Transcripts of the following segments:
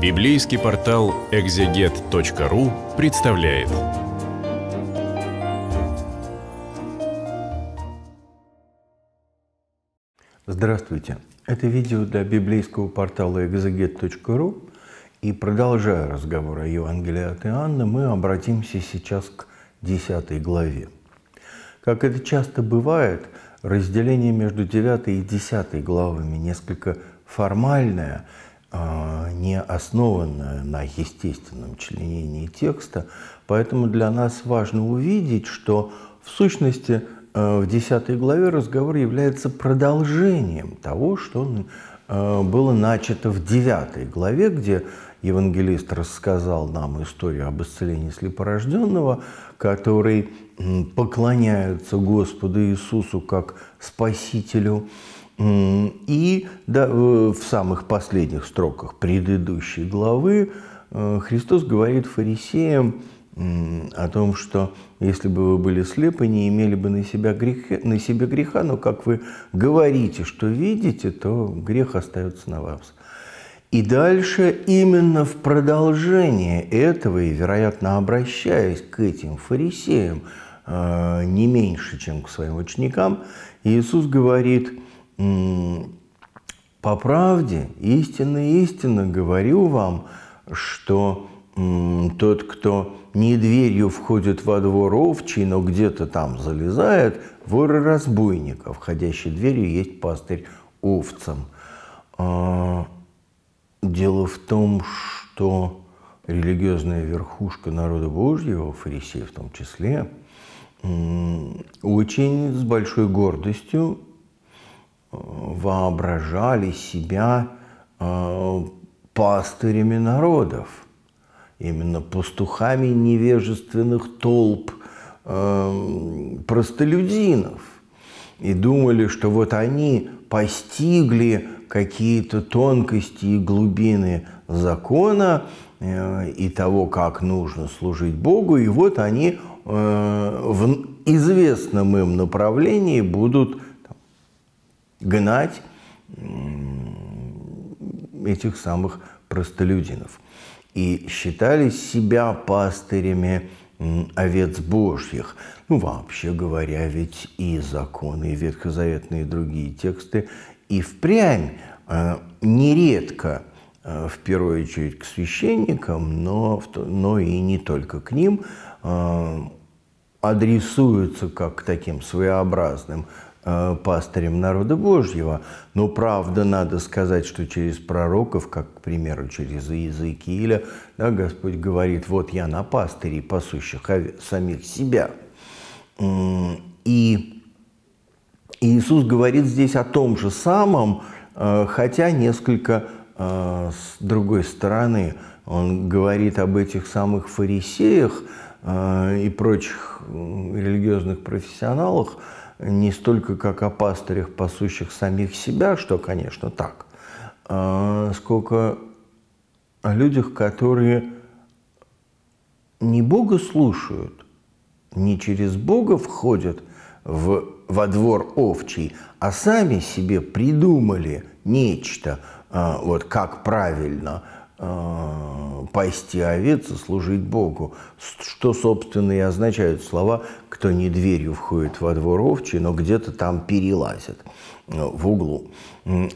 Библейский портал экзегет.ру представляет. Здравствуйте! Это видео для библейского портала экзегет.ру и продолжая разговор о Евангелии от Иоанна, мы обратимся сейчас к 10 главе. Как это часто бывает, разделение между 9 и 10 главами несколько формальное – а, не основанная на естественном членении текста, поэтому для нас важно увидеть, что в сущности э, в 10 главе разговор является продолжением того, что э, было начато в 9 главе, где евангелист рассказал нам историю об исцелении слепорожденного, который поклоняется Господу Иисусу как Спасителю, и да, в самых последних строках предыдущей главы э, Христос говорит фарисеям о том, что если бы вы были слепы, не имели бы на, себя греха, на себе греха, но как вы говорите, что видите, то грех остается на вас. И дальше именно в продолжение этого, и, вероятно, обращаясь к этим фарисеям, э, не меньше, чем к своим ученикам, Иисус говорит – по правде, истинно, истинно говорю вам, что тот, кто не дверью входит во двор овчий, но где-то там залезает, вор и разбойник, а входящий дверью есть пастырь овцам. А, дело в том, что религиозная верхушка народа Божьего, фарисеи в том числе, очень с большой гордостью воображали себя э, пастырями народов, именно пастухами невежественных толп э, простолюдинов. И думали, что вот они постигли какие-то тонкости и глубины закона э, и того, как нужно служить Богу, и вот они в известном им направлении будут гнать этих самых простолюдинов. И считали себя пастырями овец божьих. Ну, вообще говоря, ведь и законы, и ветхозаветные и другие тексты и впрямь э, нередко э, в первую очередь к священникам, но, но и не только к ним, э, адресуются как к таким своеобразным Э, пастырем народа Божьего. Но правда, надо сказать, что через пророков, как, к примеру, через Иезекииля, да, Господь говорит, вот я на пастыре пасущих самих себя. И Иисус говорит здесь о том же самом, э, хотя несколько э, с другой стороны. Он говорит об этих самых фарисеях и прочих религиозных профессионалах, не столько как о пастырях, пасущих самих себя, что, конечно, так, а, сколько о людях, которые не Бога слушают, не через Бога входят в, во двор овчий, а сами себе придумали нечто, а, вот как правильно – Э, пасти овец и служить Богу, что, собственно, и означают слова «кто не дверью входит во двор овчий, но где-то там перелазит э, в углу».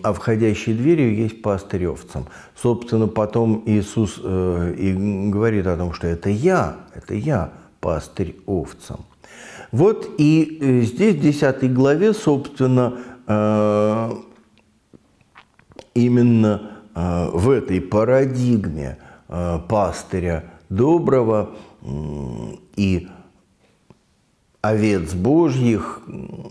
А входящей дверью есть пастырь овцам. Собственно, потом Иисус э, и говорит о том, что «это я, это я, пастырь овцам». Вот и здесь, в 10 главе, собственно, именно Э, в этой парадигме э, пастыря доброго и овец божьих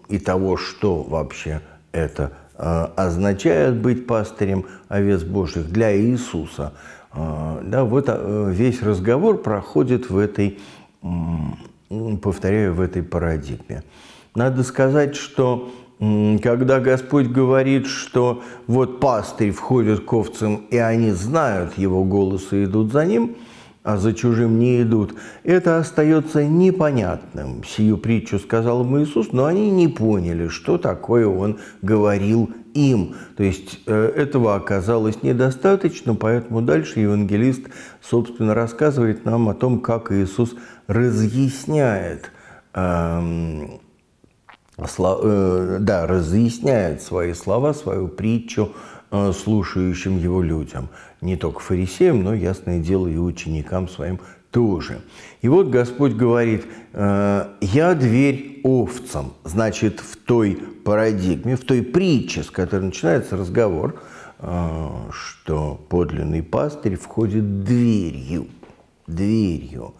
и того, что вообще это э, означает быть пастырем овец божьих для Иисуса. Да, вот весь разговор проходит в этой, ну, повторяю, в этой парадигме. Надо сказать, что когда Господь говорит, что вот пастырь входит к овцам, и они знают его голос и идут за ним, а за чужим не идут, это остается непонятным. Сию притчу сказал ему Иисус, но они не поняли, что такое он говорил им. То есть э, этого оказалось недостаточно, поэтому дальше евангелист, собственно, рассказывает нам о том, как Иисус разъясняет эм, Э, да, разъясняет свои слова, свою притчу э, слушающим его людям. Не только фарисеям, но, ясное дело, и ученикам своим тоже. И вот Господь говорит, э, «Я дверь овцам». Значит, в той парадигме, в той притче, с которой начинается разговор, что подлинный пастырь входит дверью. Дверью.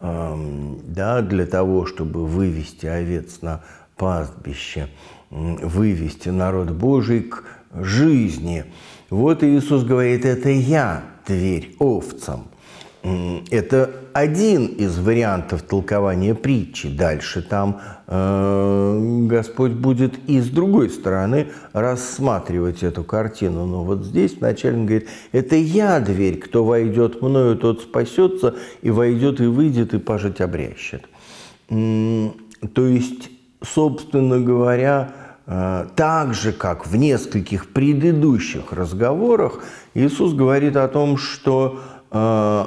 Эм, да, для того, чтобы вывести овец на пастбище, вывести народ Божий к жизни. Вот Иисус говорит, это я, дверь овцам. Это один из вариантов толкования притчи. Дальше там э, Господь будет и с другой стороны рассматривать эту картину. Но вот здесь вначале он говорит, это я дверь, кто войдет мною, тот спасется, и войдет, и выйдет, и пожить обрящет. То есть собственно говоря, э, так же, как в нескольких предыдущих разговорах, Иисус говорит о том, что э,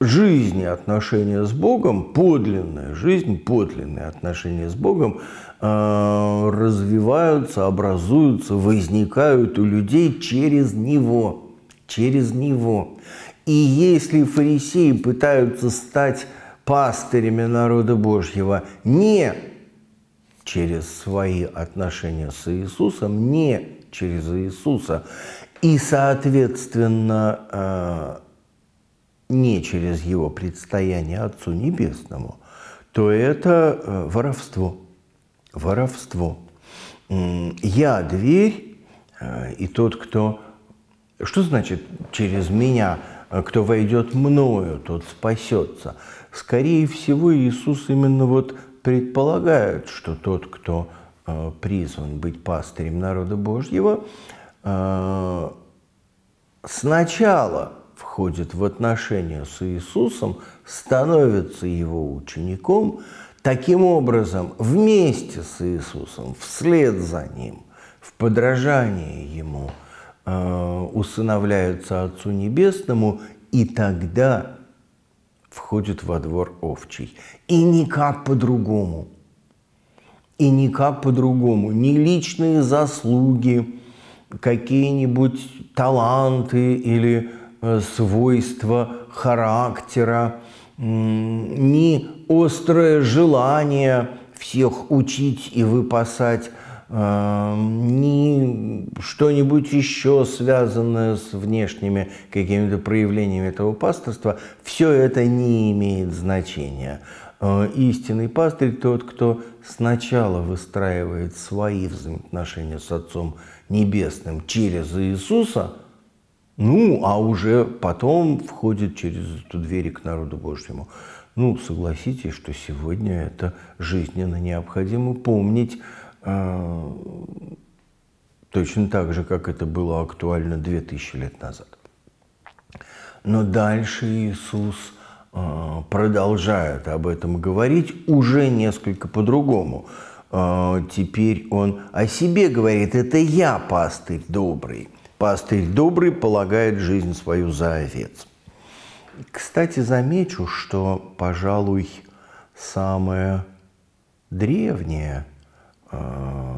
жизнь и отношения с Богом, подлинная жизнь, подлинные отношения с Богом э, развиваются, образуются, возникают у людей через Него. Через Него. И если фарисеи пытаются стать пастырями народа Божьего, не через свои отношения с Иисусом, не через Иисуса. И, соответственно, э, не через его предстояние Отцу Небесному, то это э, воровство. Воровство. Я дверь, э, и тот, кто... Что значит через меня? Кто войдет мною, тот спасется. Скорее всего, Иисус именно вот предполагают, что тот, кто э, призван быть пастырем народа Божьего, э, сначала входит в отношения с Иисусом, становится его учеником, таким образом вместе с Иисусом, вслед за ним, в подражании ему э, – усыновляются Отцу Небесному, и тогда входит во двор овчий. И никак по-другому. И никак по-другому. Не личные заслуги, какие-нибудь таланты или э, свойства характера, не острое желание всех учить и выпасать – Эм, ни что-нибудь еще связанное с внешними какими-то проявлениями этого пасторства, все это не имеет значения. Э, истинный пастырь – тот, кто сначала выстраивает свои взаимоотношения с Отцом Небесным через Иисуса, ну, а уже потом входит через эту дверь к народу Божьему. Ну, согласитесь, что сегодня это жизненно необходимо помнить, а, точно так же, как это было актуально 2000 лет назад. Но дальше Иисус а, продолжает об этом говорить уже несколько по-другому. А, теперь он о себе говорит, это я пастырь добрый. Пастырь добрый полагает жизнь свою за овец. Кстати, замечу, что, пожалуй, самое древнее – Э,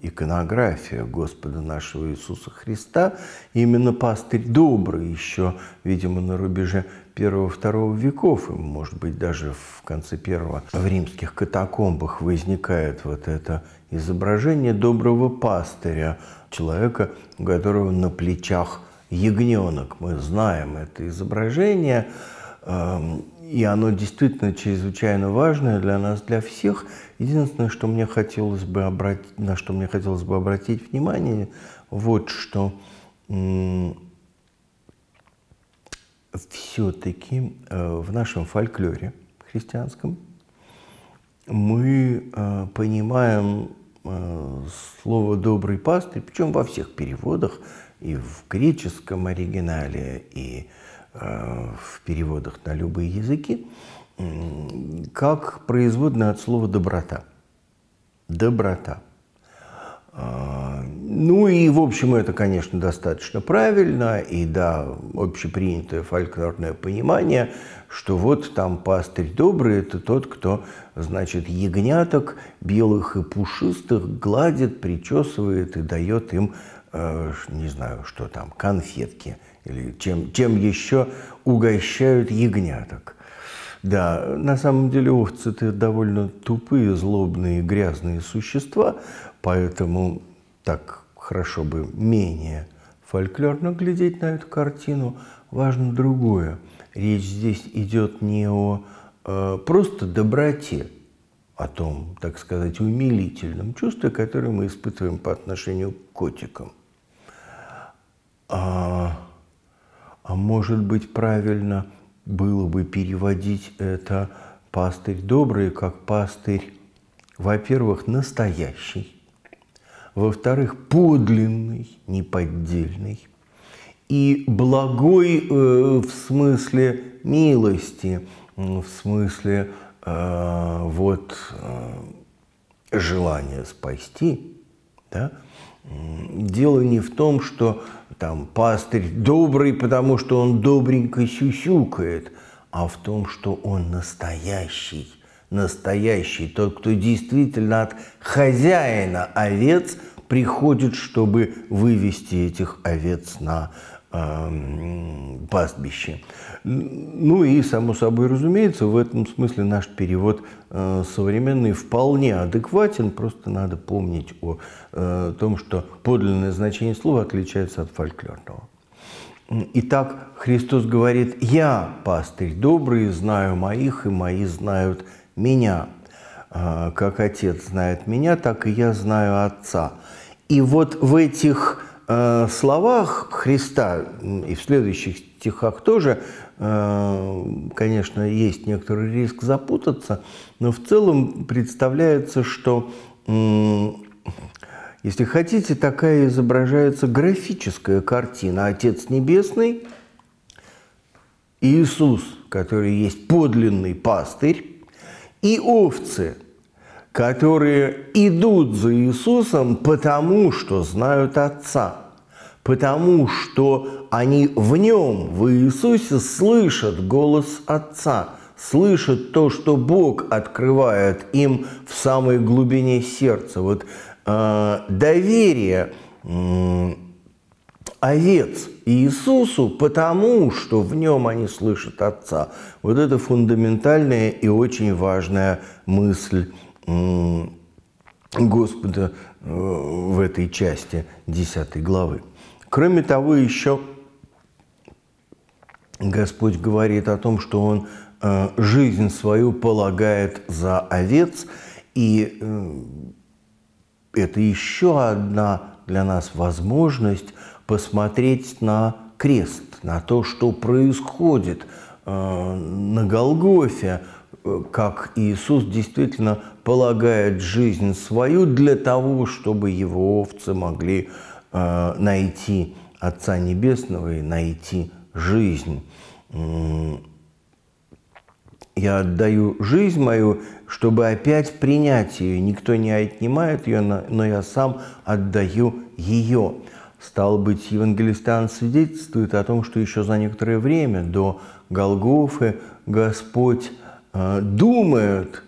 иконография Господа нашего Иисуса Христа. Именно пастырь добрый еще, видимо, на рубеже первого-второго веков, и, может быть, даже в конце первого в римских катакомбах возникает вот это изображение доброго пастыря, человека, у которого на плечах ягненок. Мы знаем это изображение. Эм, и оно действительно чрезвычайно важное для нас, для всех. Единственное, что мне хотелось бы обратить, на что мне хотелось бы обратить внимание, вот что все-таки э, в нашем фольклоре христианском мы э, понимаем э, слово «добрый пастырь», причем во всех переводах, и в греческом оригинале, и в Э, в переводах на любые языки, как производное от слова «доброта». Доброта. А, ну и, в общем, это, конечно, достаточно правильно, и да, общепринятое фольклорное понимание, что вот там пастырь добрый – это тот, кто, значит, ягняток белых и пушистых гладит, причесывает и дает им Э, не знаю, что там, конфетки или чем, чем еще угощают ягняток. Да, на самом деле овцы это довольно тупые, злобные, грязные существа, поэтому так хорошо бы менее фольклорно глядеть на эту картину. Важно другое. Речь здесь идет не о э, просто доброте, о том, так сказать, умилительном чувстве, которое мы испытываем по отношению к котикам а, а может быть правильно было бы переводить это пастырь добрый как пастырь, во-первых, настоящий, во-вторых, подлинный, неподдельный, и благой э, в смысле милости, в смысле э, вот э, желания спасти, да, Дело не в том, что там пастырь добрый, потому что он добренько сюсюкает, а в том, что он настоящий, настоящий, тот, кто действительно от хозяина овец приходит, чтобы вывести этих овец на Эм, пастбище. Ну и, само собой разумеется, в этом смысле наш перевод э, современный вполне адекватен, просто надо помнить о э, том, что подлинное значение слова отличается от фольклорного. Итак, Христос говорит, «Я, пастырь добрый, знаю моих, и мои знают меня. Э, как Отец знает меня, так и я знаю Отца». И вот в этих э, словах Христа и в следующих стихах тоже, э, конечно, есть некоторый риск запутаться, но в целом представляется, что, если хотите, такая изображается графическая картина. Отец Небесный, Иисус, который есть подлинный пастырь, и овцы – которые идут за Иисусом, потому что знают Отца, потому что они в Нем, в Иисусе, слышат голос Отца, слышат то, что Бог открывает им в самой глубине сердца. Вот э, доверие э, овец Иисусу, потому что в нем они слышат Отца. Вот это фундаментальная и очень важная мысль Господа э, в этой части 10 главы. Кроме того, еще Господь говорит о том, что Он э, жизнь свою полагает за овец, и э, это еще одна для нас возможность посмотреть на крест, на то, что происходит на Голгофе, как Иисус действительно полагает жизнь свою для того, чтобы его овцы могли э, найти Отца Небесного и найти жизнь. Я отдаю жизнь мою, чтобы опять принять ее. Никто не отнимает ее, но я сам отдаю ее. Стал быть, евангелистан свидетельствует о том, что еще за некоторое время до Голгофы Господь э, думает –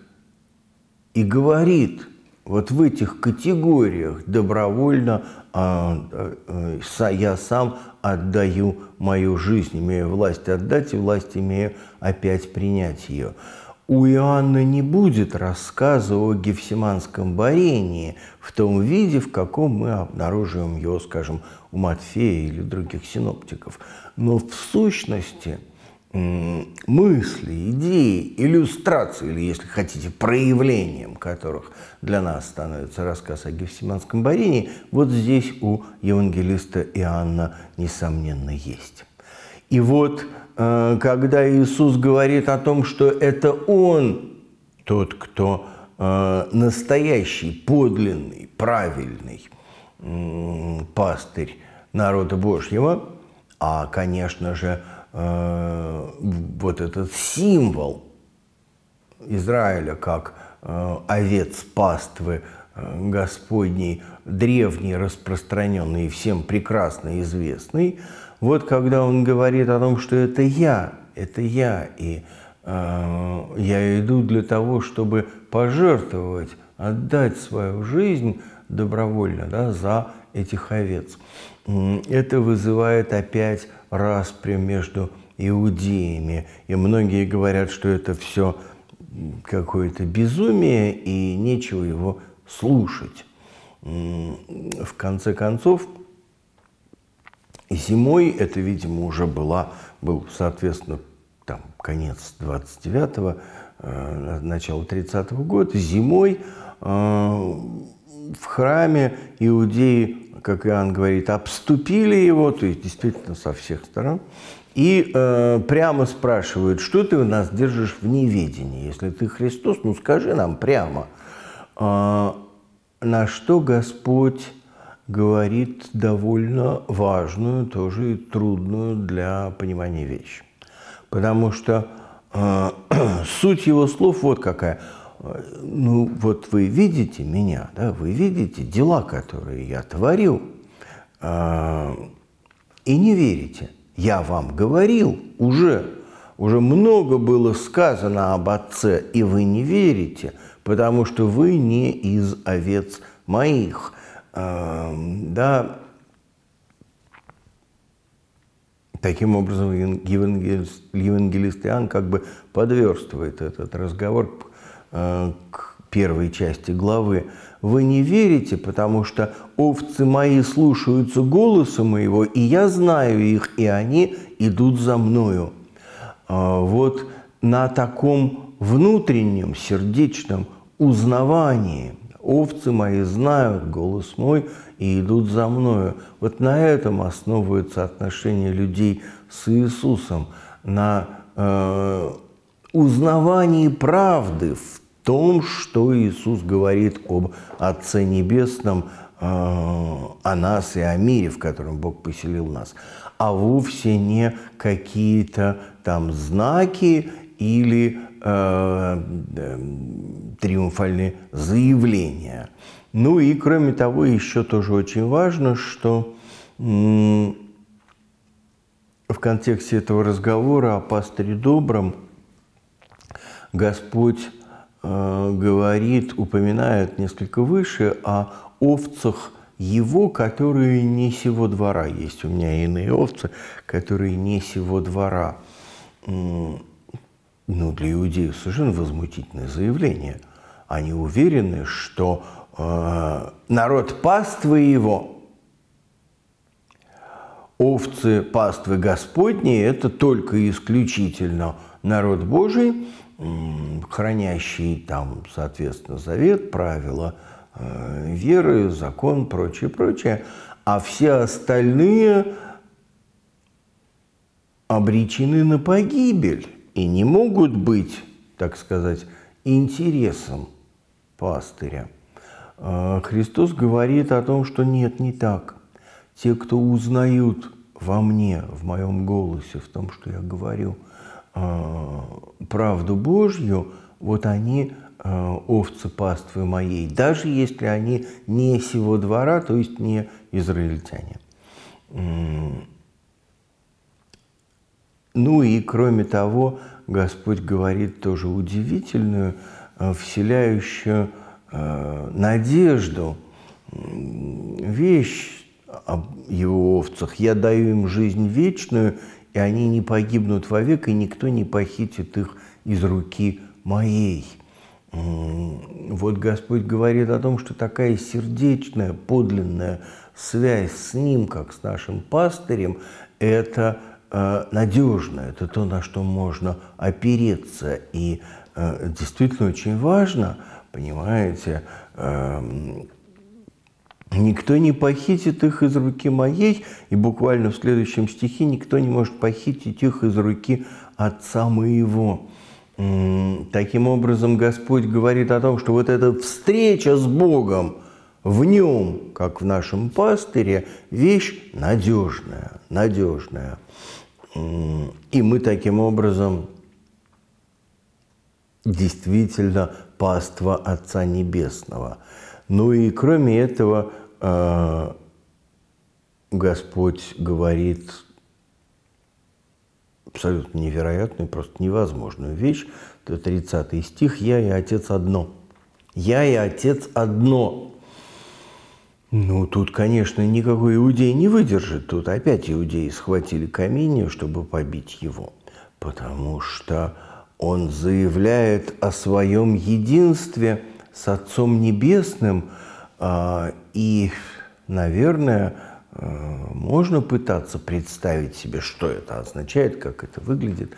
и говорит вот в этих категориях добровольно а, а, я сам отдаю мою жизнь, имею власть отдать и власть имею опять принять ее. У Иоанна не будет рассказа о гефсиманском борении в том виде, в каком мы обнаруживаем его, скажем, у Матфея или других синоптиков. Но в сущности – мысли, идеи, иллюстрации, или, если хотите, проявлением которых для нас становится рассказ о Гефсиманском барине, вот здесь у евангелиста Иоанна, несомненно, есть. И вот, э, когда Иисус говорит о том, что это Он, тот, кто э, настоящий, подлинный, правильный пастырь народа Божьего, а, конечно же, Э, вот этот символ Израиля как э, овец паствы э, Господней, древний, распространенный и всем прекрасно известный, вот когда он говорит о том, что это я, это я, и э, я иду для того, чтобы пожертвовать, отдать свою жизнь добровольно да, за этих овец, это вызывает опять распри между иудеями. И многие говорят, что это все какое-то безумие и нечего его слушать. В конце концов, зимой, это, видимо, уже была, был, соответственно, там, конец 29-го, э, начало 30-го года, зимой э, в храме иудеи как Иоанн говорит, обступили его, то есть действительно со всех сторон, и э, прямо спрашивают, что ты у нас держишь в неведении, если ты Христос, ну скажи нам прямо. Э, на что Господь говорит довольно важную, тоже и трудную для понимания вещь. Потому что э, суть его слов вот какая – ну вот вы видите меня, да, вы видите дела, которые я творил, э, и не верите. Я вам говорил уже, уже много было сказано об Отце, и вы не верите, потому что вы не из овец моих. Э, да, Таким образом, евангелист Иоанн как бы подверстывает этот разговор Э, к первой части главы, вы не верите, потому что овцы мои слушаются голоса моего, и я знаю их, и они идут за мною. А, вот на таком внутреннем, сердечном узнавании овцы мои знают голос мой и идут за мною. Вот на этом основываются отношения людей с Иисусом, на э, узнавании правды в том, что Иисус говорит об Отце Небесном, э, о нас и о мире, в котором Бог поселил нас, а вовсе не какие-то там знаки или э, э триумфальные заявления. Ну и кроме того, еще тоже очень важно, что в контексте этого разговора о пастыре добром Господь Э, говорит, упоминает несколько выше о овцах его, которые не сего двора. Есть у меня иные овцы, которые не сего двора. Ну, для иудеев совершенно возмутительное заявление. Они уверены, что э, народ паствы его, овцы паствы Господней – это только исключительно народ Божий, хранящий там, соответственно, завет, правила э, веры, закон, прочее, прочее, а все остальные обречены на погибель и не могут быть, так сказать, интересом пастыря. Э, Христос говорит о том, что нет, не так. Те, кто узнают во мне, в моем голосе, в том, что я говорю – Э, правду Божью, вот они э, овцы паствы моей, даже если они не сего двора, то есть не израильтяне. Ну и кроме того, Господь говорит тоже удивительную, э, вселяющую надежду вещь о его овцах. «Я даю им жизнь вечную, и они не погибнут вовек, и никто не похитит их из руки моей. Вот Господь говорит о том, что такая сердечная, подлинная связь с Ним, как с нашим пастырем, это э, надежно, это то, на что можно опереться. И э, действительно очень важно, понимаете, э, Никто не похитит их из руки моей, и буквально в следующем стихе никто не может похитить их из руки отца моего. Таким образом, Господь говорит о том, что вот эта встреча с Богом в нем, как в нашем пастыре, вещь надежная, надежная. И мы таким образом действительно паства Отца Небесного. Ну и кроме этого, Э, Господь говорит абсолютно невероятную, просто невозможную вещь. Это 30 стих «Я и Отец одно». «Я и Отец одно». Ну, тут, конечно, никакой иудей не выдержит. Тут опять иудеи схватили камень, чтобы побить его. Потому что он заявляет о своем единстве с Отцом Небесным – а, и, наверное, э, можно пытаться представить себе, что это означает, как это выглядит,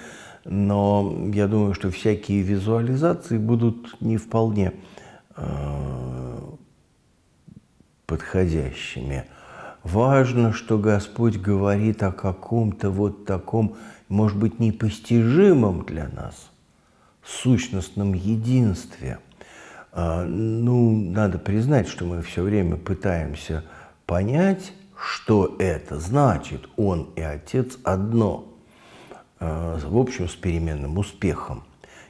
но я думаю, что всякие визуализации будут не вполне э, подходящими. Важно, что Господь говорит о каком-то вот таком, может быть, непостижимом для нас сущностном единстве – а, ну, надо признать, что мы все время пытаемся понять, что это значит. Он и отец одно. А, в общем, с переменным успехом.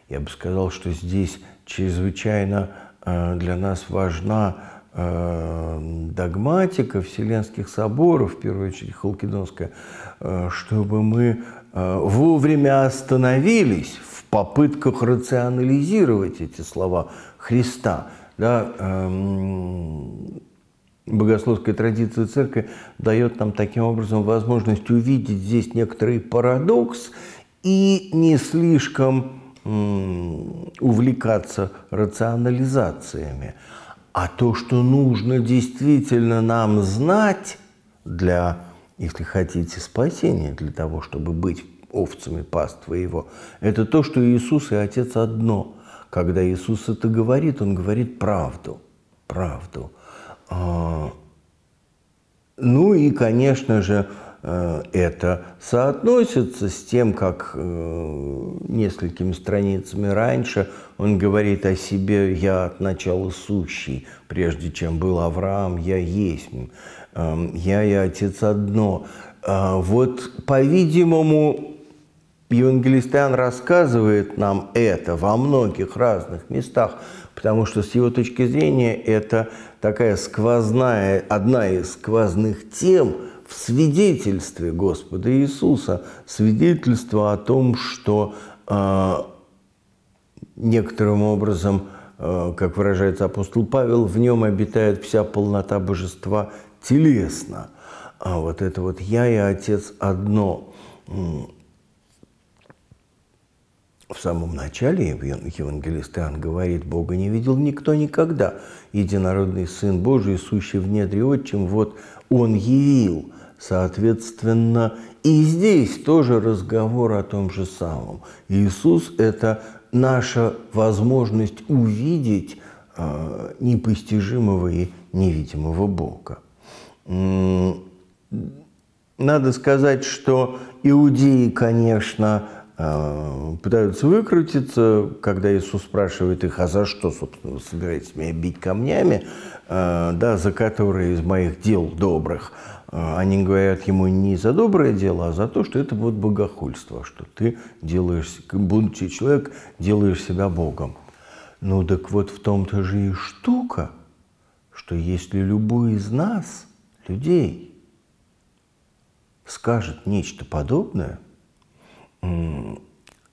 Я бы сказал, что здесь чрезвычайно а, для нас важна догматика Вселенских соборов, в первую очередь Халкидонская, чтобы мы Э, вовремя остановились в попытках рационализировать эти слова Христа. Да, эм, богословская традиция церкви дает нам таким образом возможность увидеть здесь некоторый парадокс и не слишком эм, увлекаться рационализациями. А то, что нужно действительно нам знать для если хотите, спасение для того, чтобы быть овцами паства его. Это то, что Иисус и Отец одно. Когда Иисус это говорит, Он говорит правду. Правду. А, ну и, конечно же, э, это соотносится с тем, как э, несколькими страницами раньше он говорит о себе «я от начала сущий, прежде чем был Авраам, я есть». Эм, я и отец одно. Э, вот, по-видимому, Евангелист рассказывает нам это во многих разных местах, потому что с его точки зрения это такая сквозная, одна из сквозных тем в свидетельстве Господа Иисуса, свидетельство о том, что э, некоторым образом, э, как выражается апостол Павел, в нем обитает вся полнота божества телесно. А вот это вот «я» и «отец» одно. В самом начале евангелист Иоанн говорит, «Бога не видел никто никогда. Единородный Сын Божий, сущий в недре отчим, вот Он явил». Соответственно, и здесь тоже разговор о том же самом. Иисус – это наша возможность увидеть а, непостижимого и невидимого Бога. Надо сказать, что иудеи, конечно, э, пытаются выкрутиться, когда Иисус спрашивает их, а за что, собственно, вы собираетесь меня бить камнями, э, да, за которые из моих дел добрых. Э, они говорят ему не за доброе дело, а за то, что это будет богохульство, что ты делаешь, будучи человек, делаешь себя Богом. Ну так вот в том-то же и штука, что если любой из нас – людей скажет нечто подобное,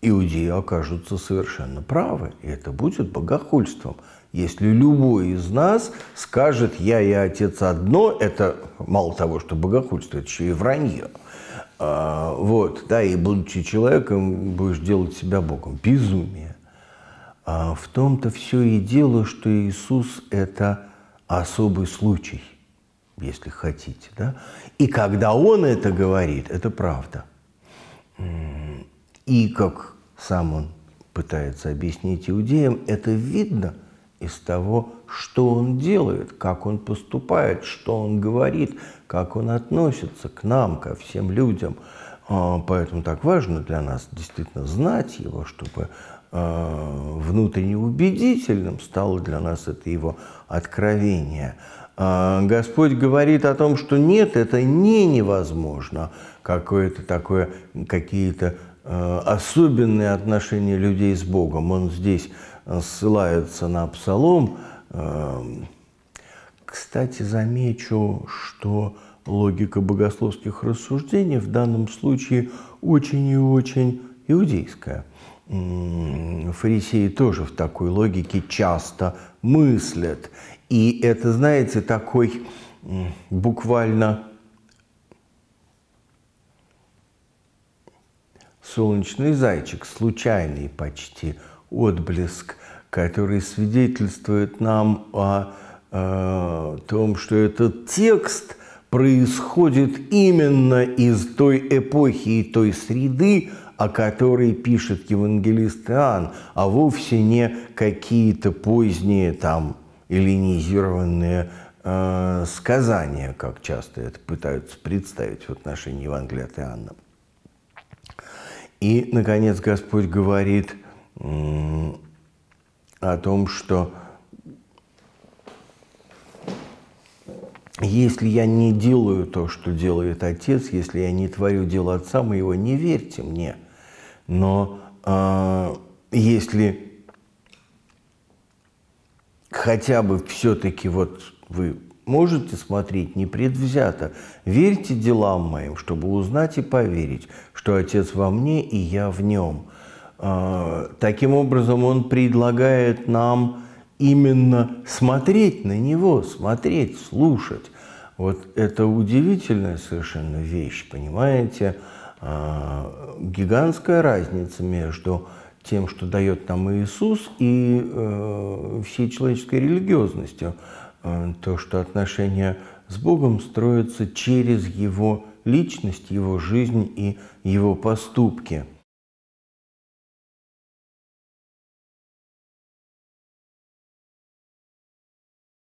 иудеи окажутся совершенно правы, и это будет богохульством. Если любой из нас скажет «я и отец одно», это мало того, что богохульство, это еще и вранье. А, вот, да, и будучи человеком, будешь делать себя Богом. Безумие. А в том-то все и дело, что Иисус – это особый случай – если хотите. Да? И когда он это говорит, это правда. И как сам он пытается объяснить иудеям, это видно из того, что он делает, как он поступает, что он говорит, как он относится к нам, ко всем людям. А, поэтому так важно для нас действительно знать его, чтобы а, внутренне убедительным стало для нас это его откровение – а, Господь говорит о том, что нет, это не невозможно, какое-то такое, какие-то э, особенные отношения людей с Богом. Он здесь ссылается на Псалом. Э, кстати, замечу, что логика богословских рассуждений в данном случае очень и очень иудейская. Фарисеи тоже в такой логике часто мыслят. И это, знаете, такой буквально солнечный зайчик, случайный почти отблеск, который свидетельствует нам о, о э, том, что этот текст происходит именно из той эпохи и той среды, о которой пишет евангелист Иоанн, а вовсе не какие-то поздние там эллинизированные э, сказания, как часто это пытаются представить в отношении Евангелия от Иоанна. И, наконец, Господь говорит о том, что Если я не делаю то, что делает Отец, если я не творю дело Отца моего, не верьте мне. Но э, если хотя бы все-таки вот вы можете смотреть непредвзято. Верьте делам моим, чтобы узнать и поверить, что Отец во мне и я в нем. А, таким образом, он предлагает нам именно смотреть на него, смотреть, слушать. Вот это удивительная совершенно вещь, понимаете? А, гигантская разница между тем, что дает нам Иисус, и э, всей человеческой религиозностью. Э, то, что отношения с Богом строятся через Его личность, Его жизнь и Его поступки –